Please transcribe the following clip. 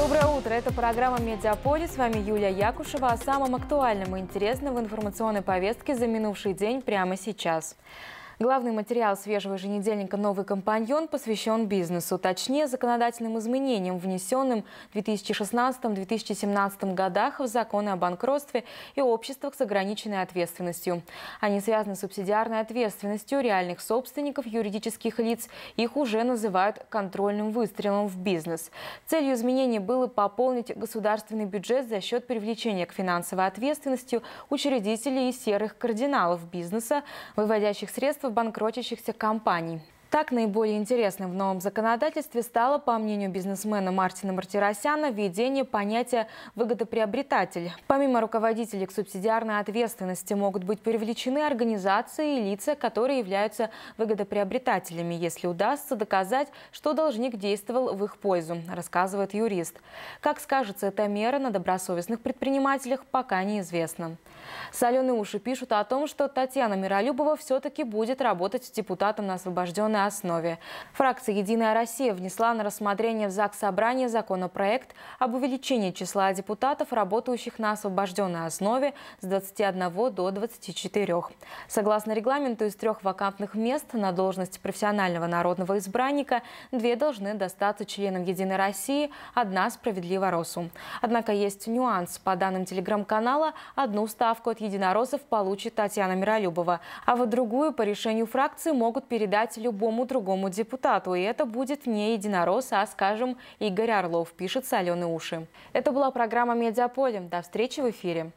Доброе утро. Это программа «Медиаполи». С вами Юлия Якушева. О самом актуальном и интересном в информационной повестке за минувший день прямо сейчас. Сейчас. Главный материал свежего еженедельника «Новый компаньон» посвящен бизнесу, точнее законодательным изменениям, внесенным в 2016-2017 годах в законы о банкротстве и обществах с ограниченной ответственностью. Они связаны с субсидиарной ответственностью реальных собственников юридических лиц. Их уже называют контрольным выстрелом в бизнес. Целью изменения было пополнить государственный бюджет за счет привлечения к финансовой ответственности учредителей и серых кардиналов бизнеса, выводящих средства банкротящихся компаний. Так наиболее интересным в новом законодательстве стало, по мнению бизнесмена Мартина Мартиросяна, введение понятия «выгодоприобретатель». Помимо руководителей к субсидиарной ответственности могут быть привлечены организации и лица, которые являются выгодоприобретателями, если удастся доказать, что должник действовал в их пользу, рассказывает юрист. Как скажется эта мера на добросовестных предпринимателях, пока неизвестно. Соленые уши пишут о том, что Татьяна Миролюбова все-таки будет работать депутатом на освобожденной добровольной основе. Фракция «Единая Россия» внесла на рассмотрение в ЗАГС Собрания законопроект об увеличении числа депутатов, работающих на освобожденной основе с 21 до 24. Согласно регламенту, из трех вакантных мест на должности профессионального народного избранника две должны достаться членам «Единой России», одна – «Справедливо Росу». Однако есть нюанс. По данным телеграм-канала, одну ставку от «Единороссов» получит Татьяна Миролюбова, а вот другую по решению фракции могут передать любому любому другому депутату. И это будет не единорос, а, скажем, Игорь Орлов, пишет соленые уши. Это была программа «Медиаполе». До встречи в эфире.